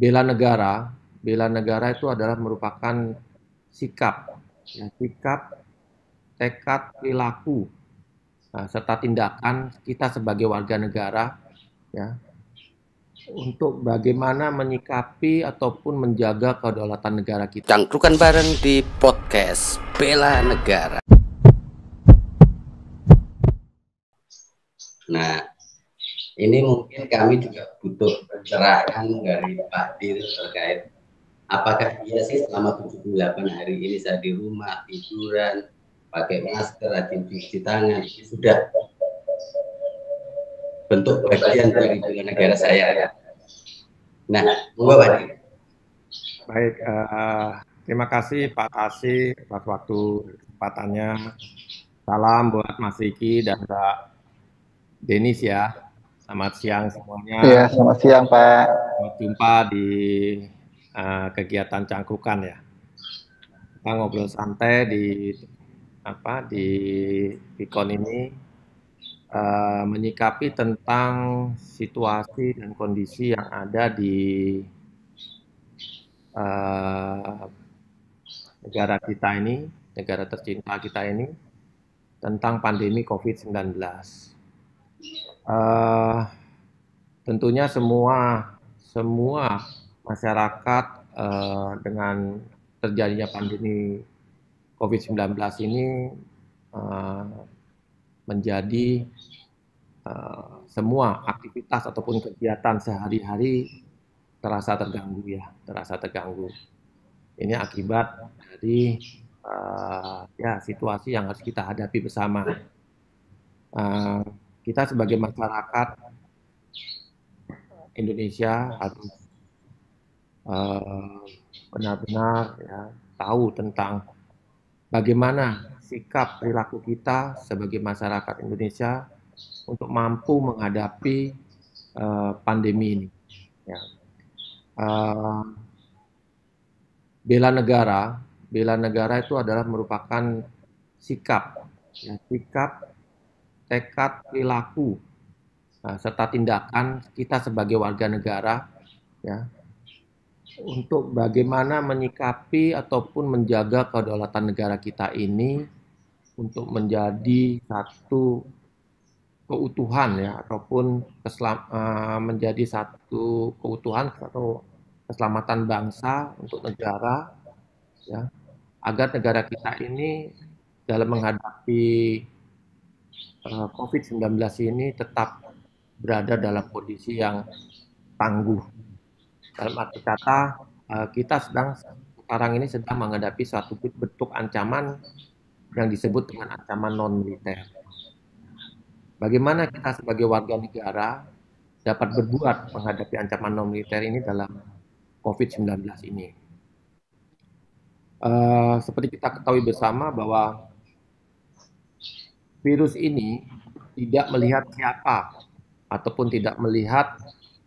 bela negara, bela negara itu adalah merupakan sikap, ya, sikap, tekad, perilaku, nah, serta tindakan kita sebagai warga negara, ya, untuk bagaimana menyikapi ataupun menjaga kedaulatan negara kita. Cangkrukan bareng di podcast Bela Negara. Nah, ini mungkin kami juga butuh pencerahan dari Pak Dir terkait apakah dia sih selama 78 hari ini saya di rumah, tiduran, pakai masker, rajin cuci tangan, sudah bentuk bagian dari dengan negara saya. Ya. Nah, monggo Pak Dir. Baik, uh, terima kasih Pak Kasih atas waktu kesempatannya. Salam buat Mas Riki dan Pak Denis ya. Selamat siang semuanya. Iya, selamat siang Pak. Selamat jumpa di uh, kegiatan cangkukan ya. Kita ngobrol santai di apa di Pikon ini uh, menyikapi tentang situasi dan kondisi yang ada di uh, negara kita ini, negara tercinta kita ini tentang pandemi COVID-19 uh, tentunya semua semua masyarakat uh, dengan terjadinya pandemi COVID-19 ini uh, menjadi uh, semua aktivitas ataupun kegiatan sehari-hari terasa terganggu ya, terasa terganggu. Ini akibat dari uh, ya situasi yang harus kita hadapi bersama. Uh, kita sebagai masyarakat Indonesia harus eh, benar-benar uh, ya, tahu tentang bagaimana sikap perilaku kita sebagai masyarakat Indonesia untuk mampu menghadapi uh, pandemi ini. Ya. Uh, bela negara, bela negara itu adalah merupakan sikap, ya, sikap tekad perilaku nah, serta tindakan kita sebagai warga negara ya untuk bagaimana menyikapi ataupun menjaga kedaulatan negara kita ini untuk menjadi satu keutuhan ya ataupun eh, menjadi satu keutuhan atau keselamatan bangsa untuk negara ya agar negara kita ini dalam menghadapi Eh, COVID-19 ini tetap berada dalam kondisi yang tangguh. Dalam arti kata, eh, kita sedang sekarang ini sedang menghadapi satu bentuk ancaman yang disebut dengan ancaman non-militer. Bagaimana kita sebagai warga negara dapat berbuat menghadapi ancaman non-militer ini dalam COVID-19 ini? Uh, seperti kita ketahui bersama bahwa virus ini tidak melihat siapa ataupun tidak melihat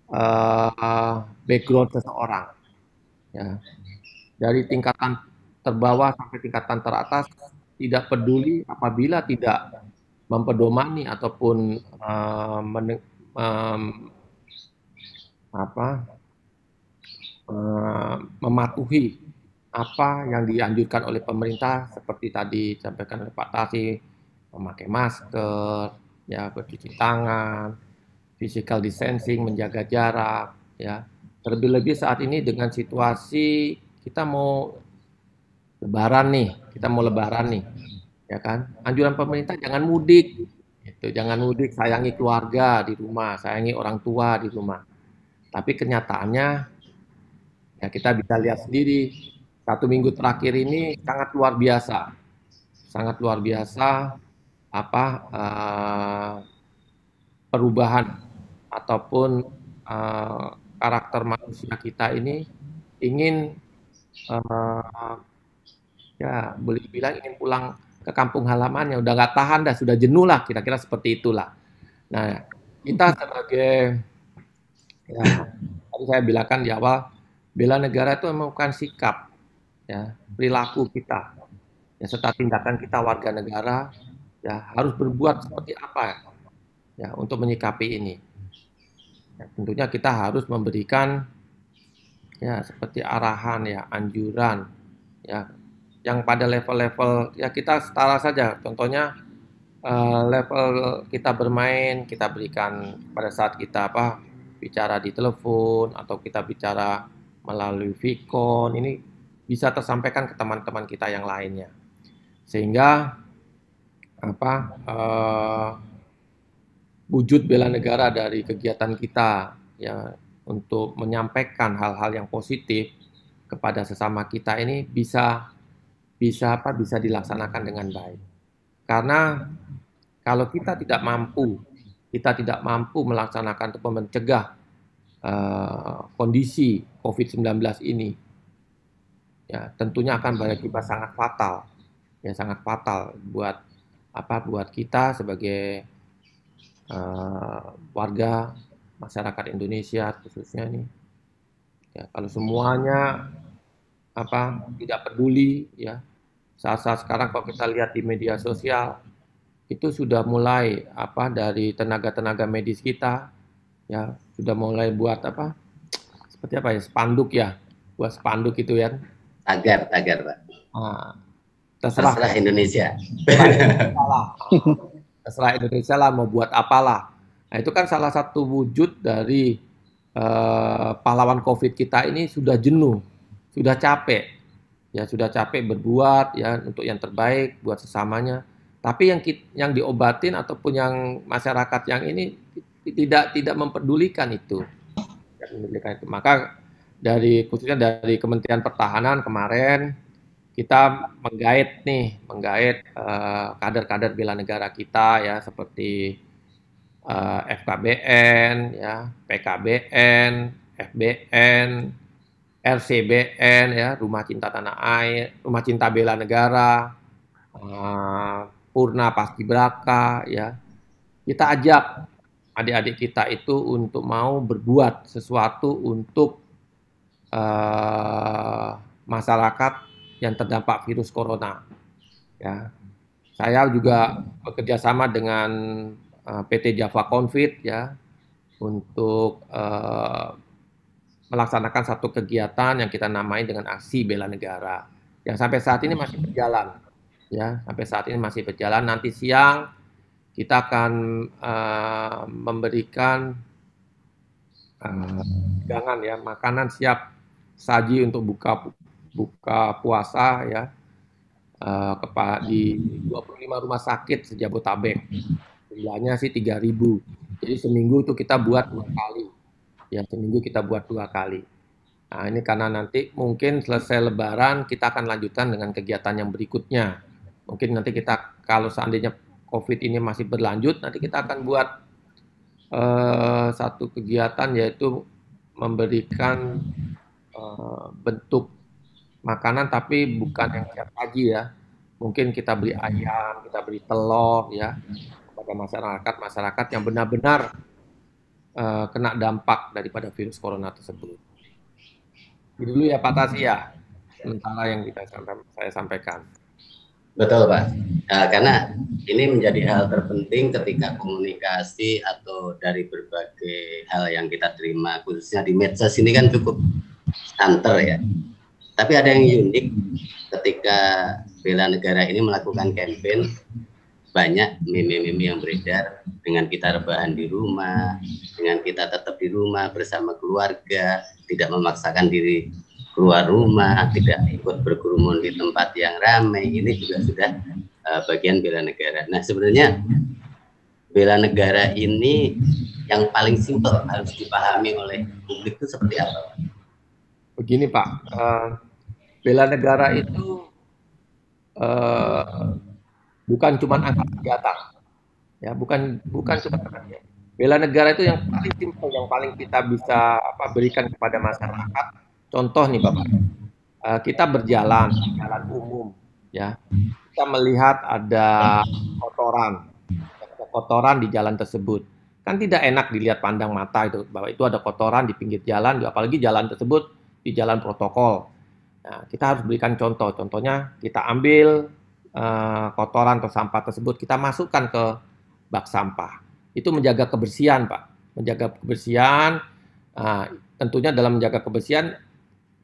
uh, background seseorang. Ya. Dari tingkatan terbawah sampai tingkatan teratas tidak peduli apabila tidak mempedomani ataupun uh, um, apa, uh, mematuhi apa yang dianjurkan oleh pemerintah seperti tadi disampaikan oleh Pak Tasi memakai masker, ya bercuci tangan, physical distancing, menjaga jarak, ya. Terlebih-lebih saat ini dengan situasi kita mau lebaran nih, kita mau lebaran nih. Ya kan? Anjuran pemerintah jangan mudik. Itu jangan mudik, sayangi keluarga di rumah, sayangi orang tua di rumah. Tapi kenyataannya ya kita bisa lihat sendiri satu minggu terakhir ini sangat luar biasa. Sangat luar biasa apa uh, perubahan ataupun uh, karakter manusia kita ini ingin uh, ya boleh bilang ingin pulang ke kampung halamannya udah nggak tahan dah sudah jenuh lah kira-kira seperti itulah nah kita sebagai ya tadi saya bilangkan di awal bela negara itu memang bukan sikap ya perilaku kita ya serta tindakan kita warga negara ya harus berbuat seperti apa ya, ya untuk menyikapi ini ya, tentunya kita harus memberikan ya seperti arahan ya anjuran ya yang pada level-level ya kita setara saja contohnya uh, level kita bermain kita berikan pada saat kita apa bicara di telepon atau kita bicara melalui vicon ini bisa tersampaikan ke teman-teman kita yang lainnya sehingga apa uh, wujud bela negara dari kegiatan kita ya untuk menyampaikan hal-hal yang positif kepada sesama kita ini bisa bisa apa bisa dilaksanakan dengan baik. Karena kalau kita tidak mampu, kita tidak mampu melaksanakan atau mencegah uh, kondisi COVID-19 ini, ya tentunya akan berakibat sangat fatal, ya sangat fatal buat apa buat kita sebagai uh, warga masyarakat Indonesia khususnya nih ya kalau semuanya apa tidak peduli ya saat-saat sekarang kalau kita lihat di media sosial itu sudah mulai apa dari tenaga-tenaga medis kita ya sudah mulai buat apa seperti apa ya spanduk ya buat spanduk itu ya tagar tagar pak nah, terserah, terserah Indonesia. Terserah, Indonesia lah mau buat apalah. Nah itu kan salah satu wujud dari eh, pahlawan COVID kita ini sudah jenuh, sudah capek, ya sudah capek berbuat ya untuk yang terbaik buat sesamanya. Tapi yang yang diobatin ataupun yang masyarakat yang ini tidak tidak memperdulikan tidak itu. Maka dari khususnya dari Kementerian Pertahanan kemarin kita menggait nih, menggait kader eh, kader-kader bela negara kita ya seperti uh, eh, FKBN, ya PKBN, FBN, RCBN ya Rumah Cinta Tanah Air, Rumah Cinta Bela Negara, uh, Purna Paskibraka ya. Kita ajak adik-adik kita itu untuk mau berbuat sesuatu untuk uh, masyarakat yang terdampak virus corona. Ya. Saya juga bekerja sama dengan eh, PT Java Confit ya untuk uh, melaksanakan satu kegiatan yang kita namai dengan aksi bela negara yang sampai saat ini masih berjalan ya sampai saat ini masih berjalan nanti siang kita akan uh, memberikan uh, jangan ya makanan siap saji untuk buka buka puasa ya eh, kepada di 25 rumah sakit sejabotabek jumlahnya sih 3000 jadi seminggu itu kita buat dua kali ya seminggu kita buat dua kali nah ini karena nanti mungkin selesai lebaran kita akan lanjutkan dengan kegiatan yang berikutnya mungkin nanti kita kalau seandainya covid ini masih berlanjut nanti kita akan buat uh, satu kegiatan yaitu memberikan uh, bentuk makanan tapi bukan yang tiap pagi ya. Mungkin kita beli ayam, kita beli telur ya kepada masyarakat masyarakat yang benar-benar uh, kena dampak daripada virus corona tersebut. Itu dulu ya Pak Tasya sementara yang kita saya sampaikan. Betul Pak, nah, karena ini menjadi hal terpenting ketika komunikasi atau dari berbagai hal yang kita terima khususnya di medsos ini kan cukup santer ya tapi ada yang iya. unik ketika bela negara ini melakukan campaign banyak meme-meme yang beredar dengan kita rebahan di rumah, dengan kita tetap di rumah bersama keluarga, tidak memaksakan diri keluar rumah, tidak ikut berkerumun di tempat yang ramai. Ini juga sudah uh, bagian bela negara. Nah, sebenarnya bela negara ini yang paling simpel harus dipahami oleh publik itu seperti apa? begini Pak, uh, bela negara itu uh, bukan cuma angkat senjata, ya bukan bukan cuma ya. bela negara itu yang paling simpel, yang paling kita bisa apa berikan kepada masyarakat. Contoh nih Bapak, uh, kita berjalan jalan umum, ya kita melihat ada kotoran, ada kotoran di jalan tersebut kan tidak enak dilihat pandang mata itu bahwa itu ada kotoran di pinggir jalan apalagi jalan tersebut di jalan protokol. Nah, kita harus berikan contoh. Contohnya kita ambil uh, kotoran atau sampah tersebut, kita masukkan ke bak sampah. Itu menjaga kebersihan, Pak. Menjaga kebersihan, uh, tentunya dalam menjaga kebersihan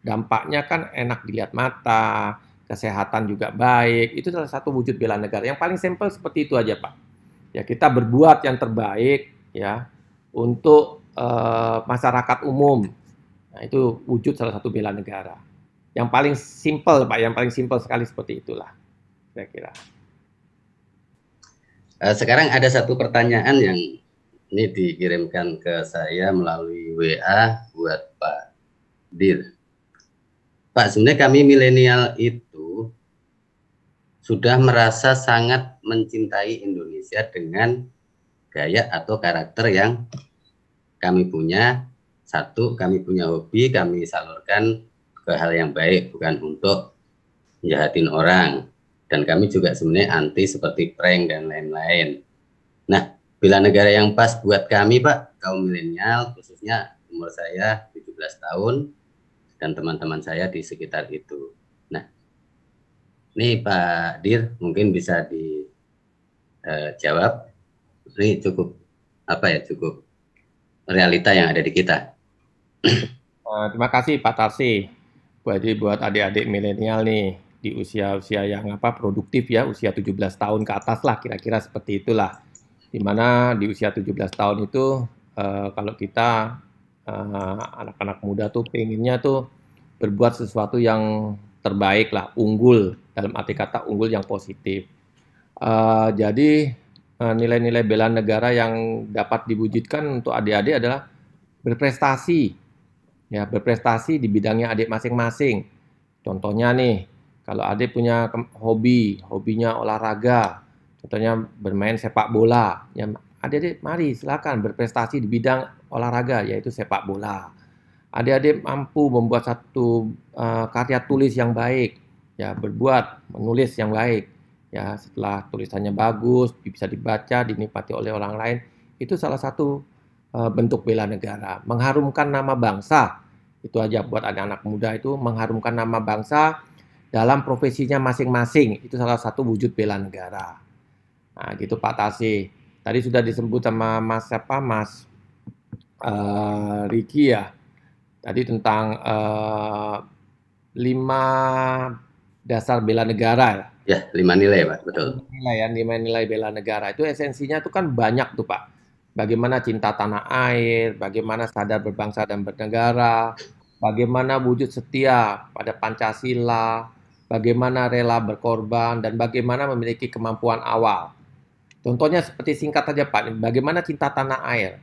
dampaknya kan enak dilihat mata, kesehatan juga baik. Itu salah satu wujud bela negara. Yang paling simpel seperti itu aja, Pak. Ya kita berbuat yang terbaik, ya untuk uh, masyarakat umum Nah, itu wujud salah satu bela negara. Yang paling simpel, Pak, yang paling simpel sekali seperti itulah, saya kira eh, Sekarang ada satu pertanyaan yang ini dikirimkan ke saya melalui WA buat Pak Dir. Pak, sebenarnya kami milenial itu sudah merasa sangat mencintai Indonesia dengan gaya atau karakter yang kami punya satu kami punya hobi kami salurkan ke hal yang baik bukan untuk menjahatin orang dan kami juga sebenarnya anti seperti prank dan lain-lain. Nah, bila negara yang pas buat kami Pak, kaum milenial khususnya umur saya 17 tahun dan teman-teman saya di sekitar itu. Nah, ini Pak Dir mungkin bisa dijawab. Eh, ini cukup apa ya cukup realita yang ada di kita. Eh, terima kasih Pak Tarsi. Jadi buat adik-adik milenial nih di usia-usia yang apa produktif ya, usia 17 tahun ke atas lah kira-kira seperti itulah. Dimana di usia 17 tahun itu uh, kalau kita eh, anak-anak uh, muda tuh pengennya tuh berbuat sesuatu yang terbaik lah, unggul dalam arti kata unggul yang positif. Uh, jadi nilai-nilai uh, bela negara yang dapat diwujudkan untuk adik-adik adalah berprestasi, ya berprestasi di bidangnya adik masing-masing. Contohnya nih, kalau adik punya hobi, hobinya olahraga, contohnya bermain sepak bola, ya adik-adik mari silakan berprestasi di bidang olahraga yaitu sepak bola. Adik-adik mampu membuat satu uh, karya tulis yang baik, ya berbuat menulis yang baik, ya setelah tulisannya bagus bisa dibaca dinikmati oleh orang lain itu salah satu Eh, bentuk bela negara, mengharumkan nama bangsa. Itu aja buat anak-anak muda itu mengharumkan nama bangsa dalam profesinya masing-masing. Itu salah satu wujud bela negara. Nah, gitu Pak Tasi. Tadi sudah disebut sama Mas siapa? Mas uh, Riki ya. Tadi tentang uh, lima dasar bela negara. Ya. ya, lima nilai Pak, betul. Lima nilai ya, lima nilai bela negara. Itu esensinya itu kan banyak tuh Pak bagaimana cinta tanah air, bagaimana sadar berbangsa dan bernegara, bagaimana wujud setia pada Pancasila, bagaimana rela berkorban, dan bagaimana memiliki kemampuan awal. Contohnya seperti singkat saja Pak, bagaimana cinta tanah air.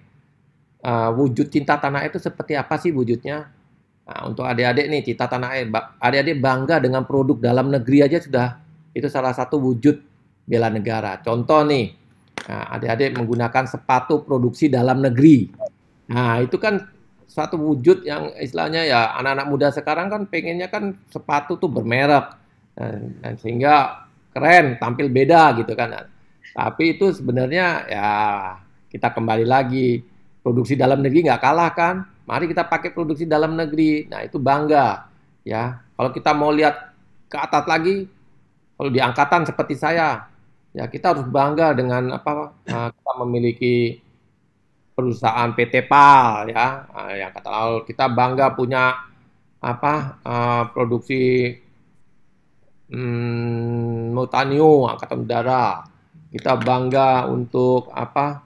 Uh, wujud cinta tanah air itu seperti apa sih wujudnya? Nah, untuk adik-adik nih, cinta tanah air. Adik-adik bangga dengan produk dalam negeri aja sudah. Itu salah satu wujud bela negara. Contoh nih, Nah, adik-adik menggunakan sepatu produksi dalam negeri. Nah, itu kan satu wujud yang istilahnya ya anak-anak muda sekarang kan pengennya kan sepatu tuh bermerek dan, dan sehingga keren, tampil beda gitu kan. Tapi itu sebenarnya ya kita kembali lagi produksi dalam negeri nggak kalah kan. Mari kita pakai produksi dalam negeri. Nah itu bangga ya. Kalau kita mau lihat ke atas lagi, kalau di angkatan seperti saya, ya kita harus bangga dengan apa eh, kita memiliki perusahaan PT PAL ya eh, yang kata lalu kita bangga punya apa uh, produksi hmm, Mutanio angkatan udara kita bangga untuk apa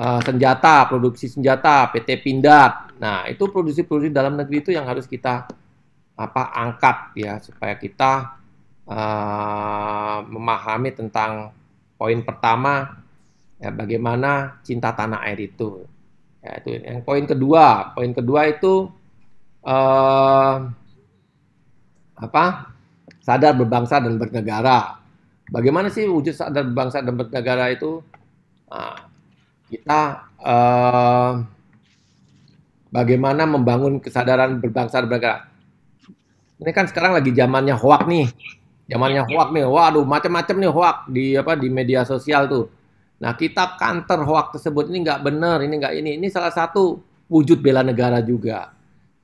uh, senjata produksi senjata PT Pindad nah itu produksi-produksi dalam negeri itu yang harus kita apa angkat ya supaya kita uh, memahami tentang poin pertama ya, bagaimana cinta tanah air itu. Ya, itu yang poin kedua, poin kedua itu eh, apa? Sadar berbangsa dan bernegara. Bagaimana sih wujud sadar berbangsa dan bernegara itu? Nah, kita eh, bagaimana membangun kesadaran berbangsa dan bernegara. Ini kan sekarang lagi zamannya hoak nih. Jamannya ya, hoak nih, waduh macam-macam nih hoak di apa di media sosial tuh. Nah kita counter hoak tersebut ini nggak benar, ini nggak ini, ini salah satu wujud bela negara juga.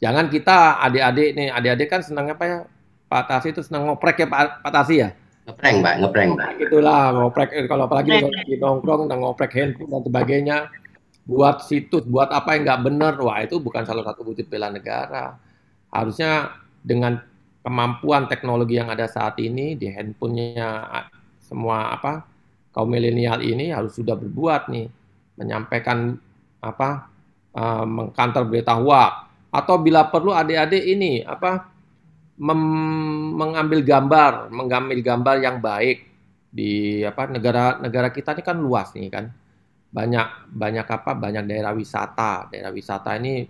Jangan kita adik-adik nih, adik-adik kan senang apa ya? Pak Tasi itu senang ngoprek ya Pak, Pak Tasi ya? Ngeprank mbak, ngeprank mbak. Itulah ngoprek, eh, kalau apalagi di nongkrong, ngoprek handphone dan sebagainya. Buat situs, buat apa yang nggak benar, wah itu bukan salah satu wujud bela negara. Harusnya dengan kemampuan teknologi yang ada saat ini di handphonenya semua apa kaum milenial ini harus sudah berbuat nih menyampaikan apa uh, e, mengkantor berita hoax atau bila perlu adik-adik ini apa mengambil gambar mengambil gambar yang baik di apa negara negara kita ini kan luas nih kan banyak banyak apa banyak daerah wisata daerah wisata ini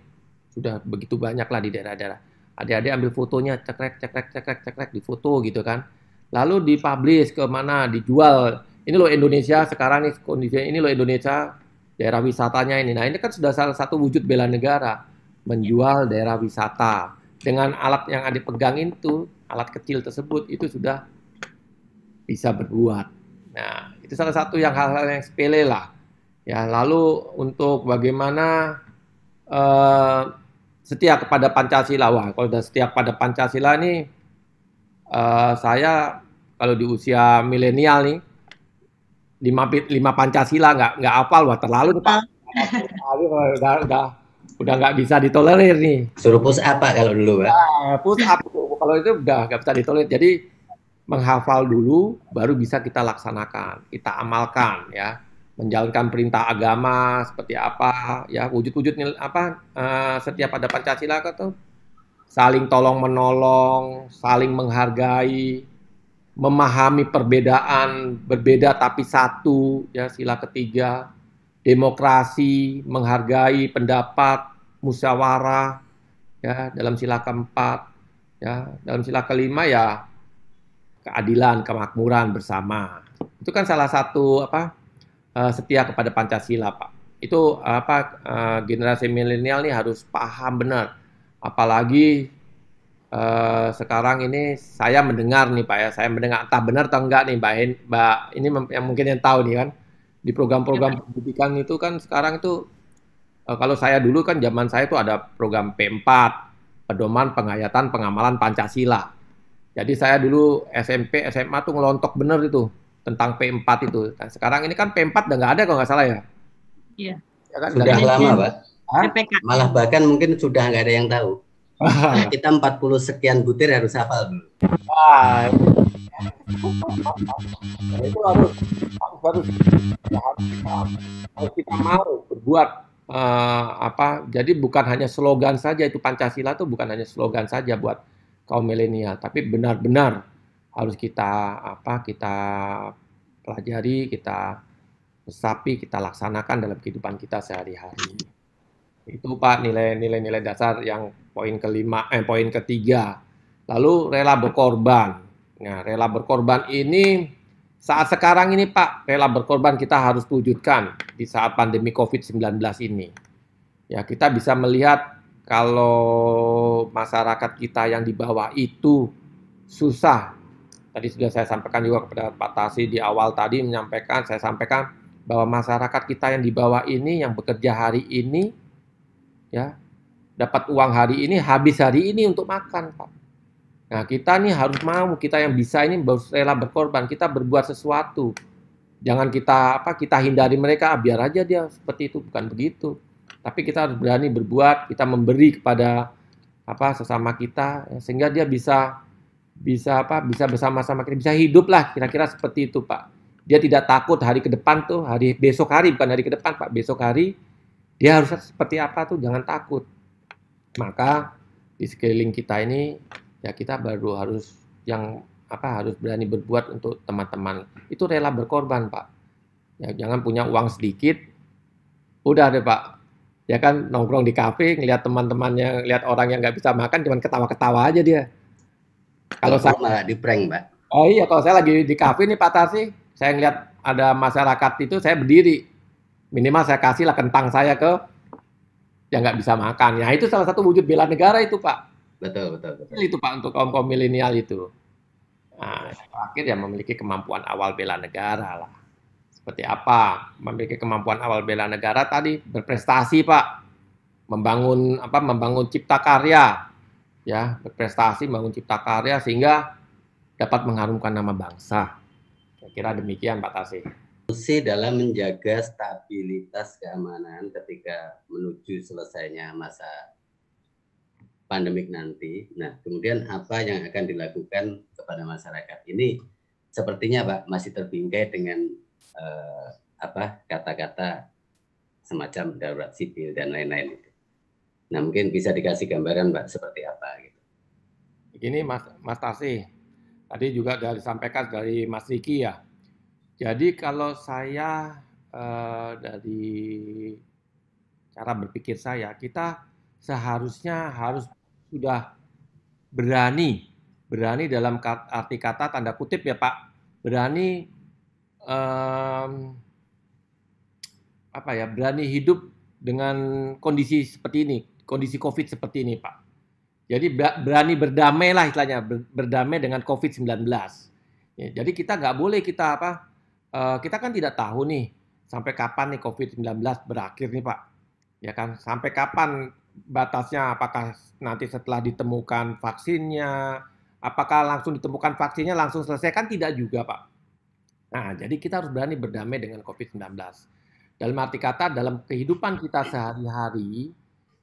sudah begitu banyak lah di daerah-daerah adik-adik ambil fotonya cekrek cekrek cekrek cekrek di foto gitu kan lalu dipublish ke mana dijual ini loh Indonesia sekarang nih kondisinya ini loh Indonesia daerah wisatanya ini nah ini kan sudah salah satu wujud bela negara menjual daerah wisata dengan alat yang adik pegang itu alat kecil tersebut itu sudah bisa berbuat nah itu salah satu yang hal-hal yang sepele lah ya lalu untuk bagaimana uh, setia kepada Pancasila. Wah, kalau sudah setia kepada Pancasila ini uh, saya kalau di usia milenial nih, lima, lima Pancasila nggak nggak apal, wah terlalu nih ah. Pak. udah udah udah nggak bisa ditolerir nih. Suruh push up Pak kalau dulu Pak. Nah, push up kalau itu udah nggak bisa ditolerir. Jadi menghafal dulu, baru bisa kita laksanakan, kita amalkan ya menjalankan perintah agama seperti apa ya wujud-wujud apa uh, setiap pada Pancasila itu saling tolong menolong, saling menghargai, memahami perbedaan, berbeda tapi satu ya sila ketiga, demokrasi, menghargai pendapat, musyawarah ya dalam sila keempat ya dalam sila kelima ya keadilan, kemakmuran bersama. Itu kan salah satu apa uh, setia kepada Pancasila, Pak. Itu eh, apa uh, generasi milenial ini harus paham benar. Apalagi uh, sekarang ini saya mendengar nih Pak ya, saya mendengar entah benar atau enggak nih Mbak, Mbak ini yang mungkin yang tahu nih kan di program-program iya, pendidikan itu kan sekarang itu uh, kalau saya dulu kan zaman saya itu ada program P4, pedoman penghayatan pengamalan Pancasila. Jadi saya dulu SMP, SMA tuh ngelontok bener itu tentang P4 itu. Nah, sekarang ini kan P4 udah nggak ada kalau nggak salah ya. Iya. Ya kan? Sudah lama, Pak. Malah bahkan mungkin sudah nggak ada yang tahu. Nah, kita 40 sekian butir harus hafal dulu. Nah, itu harus harus harus kita mau berbuat uh, apa jadi bukan hanya slogan saja itu Pancasila itu bukan hanya slogan saja buat kaum milenial tapi benar-benar harus kita apa kita pelajari, kita resapi, kita laksanakan dalam kehidupan kita sehari-hari. Itu Pak nilai-nilai dasar yang poin kelima eh poin ketiga. Lalu rela berkorban. Nah, rela berkorban ini saat sekarang ini Pak, rela berkorban kita harus wujudkan di saat pandemi Covid-19 ini. Ya, kita bisa melihat kalau masyarakat kita yang di bawah itu susah Tadi sudah saya sampaikan juga kepada Pak Tasi di awal tadi menyampaikan, saya sampaikan bahwa masyarakat kita yang di bawah ini yang bekerja hari ini ya dapat uang hari ini habis hari ini untuk makan Pak. Nah, kita nih harus mau kita yang bisa ini rela berkorban, kita berbuat sesuatu. Jangan kita apa kita hindari mereka ah, biar aja dia seperti itu bukan begitu. Tapi kita harus berani berbuat, kita memberi kepada apa sesama kita ya, sehingga dia bisa bisa apa bisa bersama-sama kita bisa hidup lah kira-kira seperti itu pak dia tidak takut hari ke depan tuh hari besok hari bukan hari ke depan pak besok hari dia harus seperti apa tuh jangan takut maka di sekeliling kita ini ya kita baru harus yang apa harus berani berbuat untuk teman-teman itu rela berkorban pak ya jangan punya uang sedikit udah deh pak ya kan nongkrong di kafe ngelihat teman-temannya ngelihat orang yang nggak bisa makan cuman ketawa-ketawa aja dia kalau saya malah di prank, Mbak. Oh iya, kalau saya lagi di kafe nih Pak Tarsi, saya ngeliat ada masyarakat itu, saya berdiri. Minimal saya kasihlah kentang saya ke yang nggak bisa makan. Ya itu salah satu wujud bela negara itu, Pak. Betul, betul, betul. Itu Pak untuk kaum-kaum milenial itu. Nah, terakhir yang memiliki kemampuan awal bela negara lah. Seperti apa? Memiliki kemampuan awal bela negara tadi berprestasi, Pak. Membangun apa? Membangun cipta karya, ya berprestasi bangun cipta karya sehingga dapat mengharumkan nama bangsa. Saya kira demikian Pak Tasih. Fungsi dalam menjaga stabilitas keamanan ketika menuju selesainya masa pandemik nanti. Nah, kemudian apa yang akan dilakukan kepada masyarakat ini? Sepertinya Pak masih terbingkai dengan eh, apa kata-kata semacam darurat sipil dan lain-lain itu. Nah mungkin bisa dikasih gambaran pak seperti apa gitu. Begini Mas, Mas Tasi, tadi juga sudah disampaikan dari Mas Riki ya. Jadi kalau saya eh, dari cara berpikir saya, kita seharusnya harus sudah berani, berani dalam arti kata tanda kutip ya Pak, berani eh, apa ya, berani hidup dengan kondisi seperti ini kondisi COVID seperti ini, Pak. Jadi berani berdamai lah istilahnya, berdamai dengan COVID-19. Ya, jadi kita nggak boleh kita apa, uh, kita kan tidak tahu nih sampai kapan nih COVID-19 berakhir nih Pak. Ya kan, sampai kapan batasnya, apakah nanti setelah ditemukan vaksinnya, apakah langsung ditemukan vaksinnya langsung selesai, kan tidak juga Pak. Nah, jadi kita harus berani berdamai dengan COVID-19. Dalam arti kata, dalam kehidupan kita sehari-hari,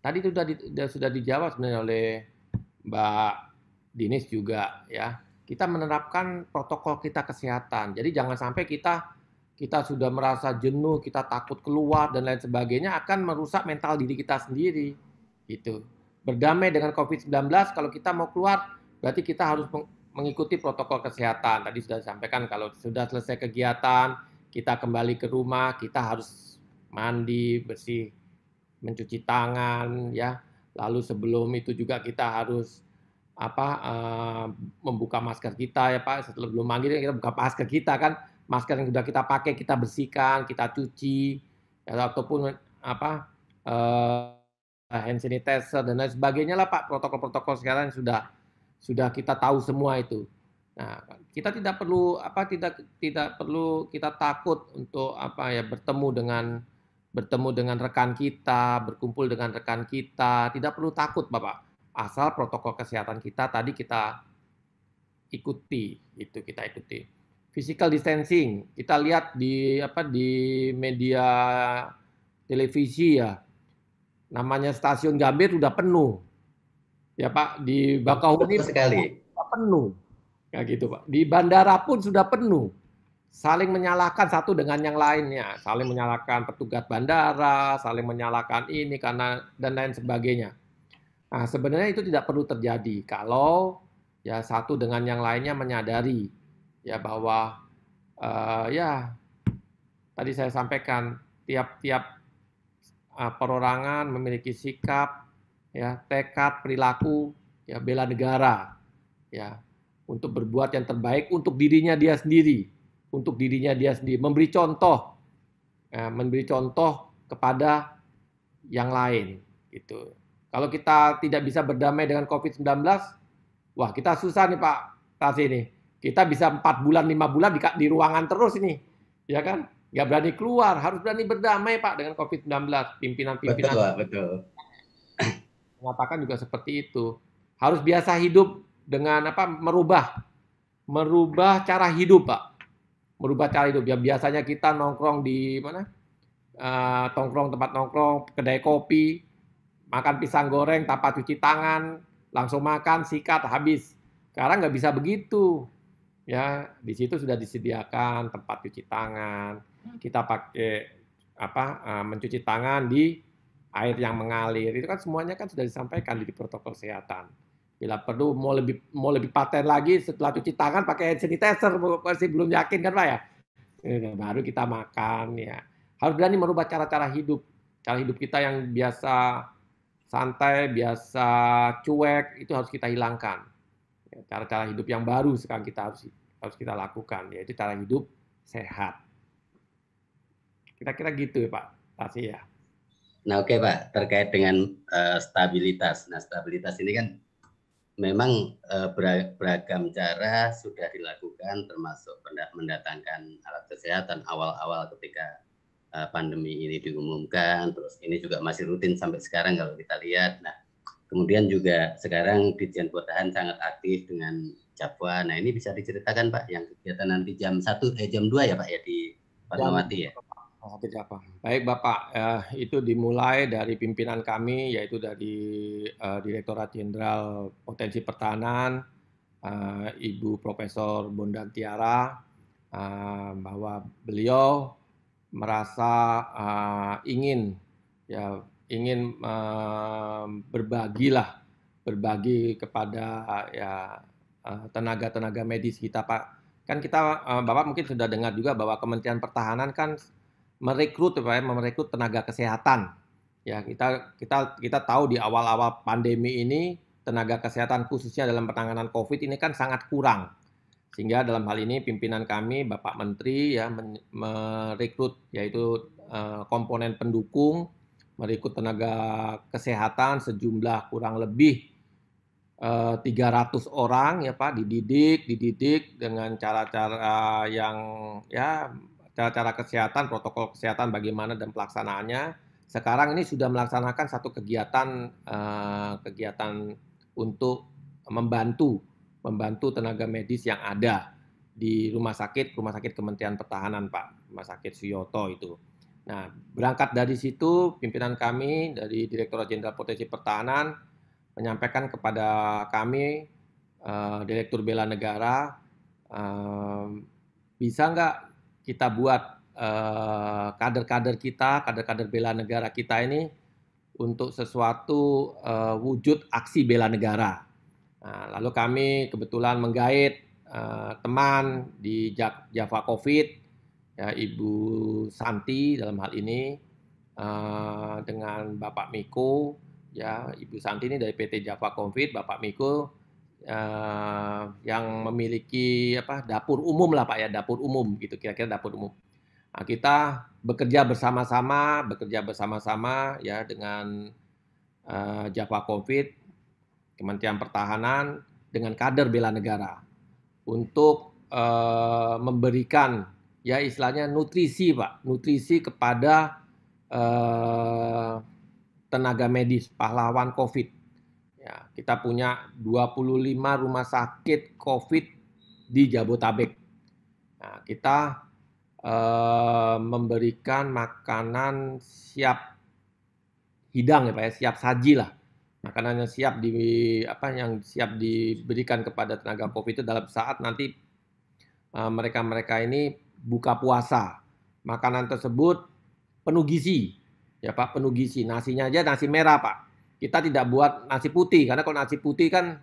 Tadi itu sudah, di, sudah dijawab sebenarnya oleh Mbak Dinis juga ya. Kita menerapkan protokol kita kesehatan. Jadi jangan sampai kita kita sudah merasa jenuh, kita takut keluar dan lain sebagainya akan merusak mental diri kita sendiri. itu. Berdamai dengan COVID-19 kalau kita mau keluar berarti kita harus mengikuti protokol kesehatan. Tadi sudah disampaikan kalau sudah selesai kegiatan, kita kembali ke rumah, kita harus mandi, bersih mencuci tangan ya lalu sebelum itu juga kita harus apa uh, membuka masker kita ya Pak sebelum belum mandi kita buka masker kita kan masker yang sudah kita pakai kita bersihkan kita cuci ya, ataupun apa uh, hand sanitizer dan lain sebagainya lah Pak protokol-protokol sekarang sudah sudah kita tahu semua itu nah kita tidak perlu apa tidak tidak perlu kita takut untuk apa ya bertemu dengan bertemu dengan rekan kita, berkumpul dengan rekan kita, tidak perlu takut Bapak. Asal protokol kesehatan kita tadi kita ikuti, itu kita ikuti. Physical distancing, kita lihat di apa di media televisi ya. Namanya stasiun Gambir sudah penuh. Ya Pak, di Bakauheni sekali. Sudah penuh. kayak gitu Pak. Di bandara pun sudah penuh saling menyalahkan satu dengan yang lainnya, saling menyalahkan petugas bandara, saling menyalahkan ini karena dan lain sebagainya. Nah, sebenarnya itu tidak perlu terjadi kalau ya satu dengan yang lainnya menyadari ya bahwa uh, ya tadi saya sampaikan tiap-tiap uh, perorangan memiliki sikap ya tekad perilaku ya bela negara ya untuk berbuat yang terbaik untuk dirinya dia sendiri untuk dirinya dia sendiri, memberi contoh, ya, memberi contoh kepada yang lain. Gitu. Kalau kita tidak bisa berdamai dengan COVID-19, wah kita susah nih Pak Tasi ini. Kita bisa empat bulan, lima bulan di, di ruangan terus ini, ya kan? Gak berani keluar, harus berani berdamai Pak dengan COVID-19, pimpinan-pimpinan. Betul, betul. Mengatakan juga seperti itu. Harus biasa hidup dengan apa merubah merubah cara hidup pak merubah cara hidup. Ya, biasanya kita nongkrong di mana? Uh, tongkrong tempat nongkrong, kedai kopi, makan pisang goreng tanpa cuci tangan, langsung makan, sikat, habis. Sekarang nggak bisa begitu. Ya, di situ sudah disediakan tempat cuci tangan. Kita pakai apa uh, mencuci tangan di air yang mengalir. Itu kan semuanya kan sudah disampaikan di protokol kesehatan bila perlu mau lebih mau lebih paten lagi setelah cuci tangan pakai hand sanitizer masih belum yakin kan pak ya baru kita makan ya harus berani merubah cara-cara hidup cara hidup kita yang biasa santai biasa cuek itu harus kita hilangkan ya, cara-cara hidup yang baru sekarang kita harus harus kita lakukan yaitu cara hidup sehat kira-kira gitu ya pak pasti ya nah oke okay, pak terkait dengan uh, stabilitas nah stabilitas ini kan memang eh, beragam cara sudah dilakukan termasuk mendatangkan alat kesehatan awal-awal ketika eh, pandemi ini diumumkan terus ini juga masih rutin sampai sekarang kalau kita lihat nah kemudian juga sekarang Dijen Pertahan sangat aktif dengan Japwa nah ini bisa diceritakan Pak yang kegiatan nanti jam 1 eh jam 2 ya Pak ya di Fatmawati ya Oh, tidak apa. Baik Bapak, eh, itu dimulai dari pimpinan kami, yaitu dari eh, Direktorat Jenderal Potensi Pertahanan, eh, Ibu Profesor Tiara, eh, bahwa beliau merasa eh, ingin ya ingin eh, berbagilah berbagi kepada ya eh, tenaga-tenaga medis kita Pak. Kan kita eh, Bapak mungkin sudah dengar juga bahwa Kementerian Pertahanan kan merekrut ya, merekrut tenaga kesehatan. Ya, kita kita kita tahu di awal-awal pandemi ini tenaga kesehatan khususnya dalam penanganan Covid ini kan sangat kurang. Sehingga dalam hal ini pimpinan kami Bapak Menteri ya merekrut yaitu eh, komponen pendukung, merekrut tenaga kesehatan sejumlah kurang lebih 300 eh, orang ya Pak dididik, dididik dengan cara-cara yang ya cara-cara kesehatan, protokol kesehatan bagaimana dan pelaksanaannya. Sekarang ini sudah melaksanakan satu kegiatan eh, kegiatan untuk membantu membantu tenaga medis yang ada di rumah sakit rumah sakit Kementerian Pertahanan Pak rumah sakit Suyoto itu. Nah berangkat dari situ pimpinan kami dari Direktorat Jenderal Potensi Pertahanan menyampaikan kepada kami eh, Direktur Bela Negara eh, bisa nggak kita buat eh, kader-kader uh, kita, kader-kader bela negara kita ini untuk sesuatu uh, wujud aksi bela negara. Nah, lalu kami kebetulan menggait uh, teman di Java Covid, ya, Ibu Santi dalam hal ini dengan Bapak Miko, ya Ibu Santi ini dari PT Java Covid, Bapak Miko uh, yang memiliki apa dapur umum lah Pak ya, dapur umum gitu kira-kira dapur umum. Nah, kita bekerja bersama-sama, bekerja bersama-sama ya dengan uh, Java Covid, Kementerian Pertahanan dengan kader bela negara untuk uh, memberikan ya istilahnya nutrisi Pak, nutrisi kepada uh, tenaga medis pahlawan Covid Ya, kita punya 25 rumah sakit COVID di Jabotabek. Nah, kita eh, memberikan makanan siap hidang ya Pak ya, siap saji lah. Makanan yang siap di apa yang siap diberikan kepada tenaga COVID itu dalam saat nanti eh, mereka-mereka eh, ini buka puasa. Makanan tersebut penuh gizi. Ya Pak, penuh gizi. Nasinya aja nasi merah, Pak kita tidak buat nasi putih karena kalau nasi putih kan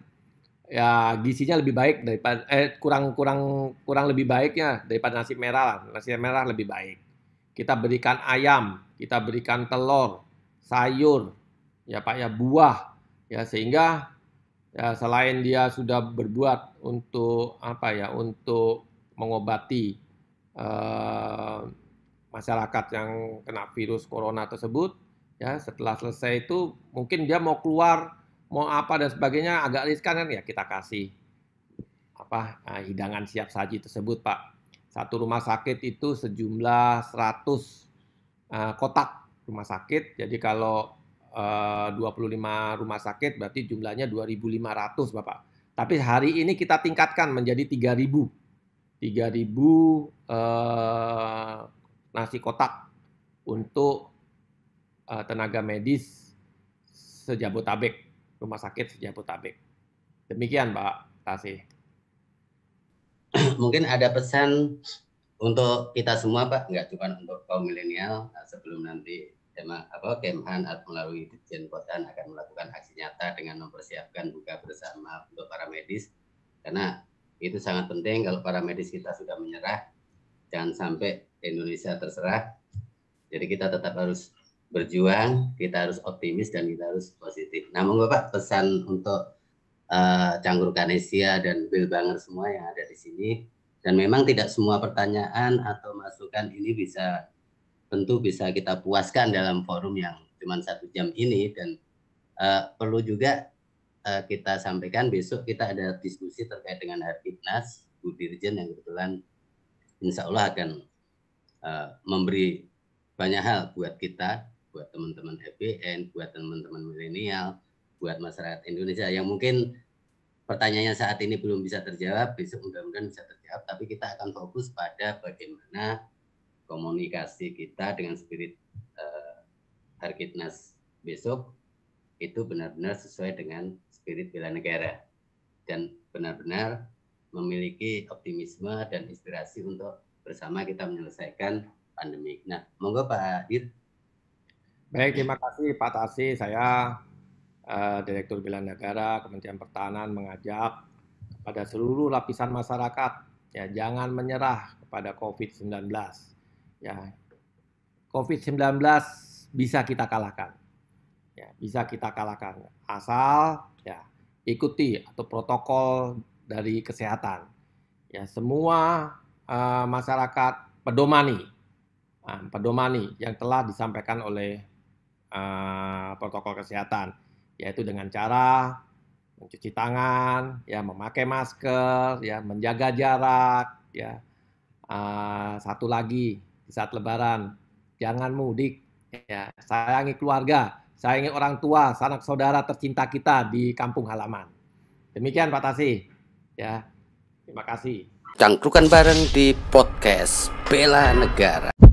ya gizinya lebih baik daripada eh kurang kurang kurang lebih baiknya daripada nasi merah nasi merah lebih baik kita berikan ayam kita berikan telur sayur ya pak ya buah ya sehingga ya selain dia sudah berbuat untuk apa ya untuk mengobati eh, masyarakat yang kena virus corona tersebut ya setelah selesai itu mungkin dia mau keluar mau apa dan sebagainya agak riskan kan ya kita kasih apa eh, hidangan siap saji tersebut pak satu rumah sakit itu sejumlah 100 uh, eh, kotak rumah sakit jadi kalau eh, uh, 25 rumah sakit berarti jumlahnya 2.500 bapak tapi hari ini kita tingkatkan menjadi 3.000 3.000 uh, nasi kotak untuk uh, tenaga medis sejabotabek, rumah sakit sejabotabek. Demikian Pak kasih Mungkin ada pesan untuk kita semua Pak, nggak cuma untuk kaum milenial nah, sebelum nanti tema apa Kemhan atau melalui Dirjen Potan akan melakukan aksi nyata dengan mempersiapkan buka bersama untuk para medis karena itu sangat penting kalau para medis kita sudah menyerah jangan sampai Indonesia terserah jadi kita tetap harus berjuang, kita harus optimis dan kita harus positif. Namun bapak pesan untuk uh, eh, Canggur Kanesia dan Bill Banger semua yang ada di sini. Dan memang tidak semua pertanyaan atau masukan ini bisa tentu bisa kita puaskan dalam forum yang cuma satu jam ini dan uh, perlu juga uh, kita sampaikan besok kita ada diskusi terkait dengan Hartipnas Bu Dirjen yang kebetulan Insya Allah akan uh, memberi banyak hal buat kita buat teman-teman FBN, buat teman-teman milenial, buat masyarakat Indonesia yang mungkin pertanyaannya saat ini belum bisa terjawab, besok mudah-mudahan bisa terjawab, tapi kita akan fokus pada bagaimana komunikasi kita dengan spirit uh, Harkitnas besok itu benar-benar sesuai dengan spirit bela negara dan benar-benar memiliki optimisme dan inspirasi untuk bersama kita menyelesaikan pandemi. Nah, monggo Pak Dir Baik, terima kasih Pak Tasi. Saya eh, Direktur Bela Negara Kementerian Pertahanan mengajak kepada seluruh lapisan masyarakat ya jangan menyerah kepada COVID-19. Ya, COVID-19 bisa kita kalahkan. Ya, bisa kita kalahkan asal ya ikuti atau protokol dari kesehatan. Ya, semua eh, masyarakat pedomani, nah, pedomani yang telah disampaikan oleh uh, protokol kesehatan, yaitu dengan cara mencuci tangan, ya memakai masker, ya menjaga jarak, ya uh, satu lagi di saat Lebaran jangan mudik, ya sayangi keluarga, sayangi orang tua, sanak saudara tercinta kita di kampung halaman. Demikian Pak Tasi, ya terima kasih. Cangkrukan bareng di podcast Bela Negara.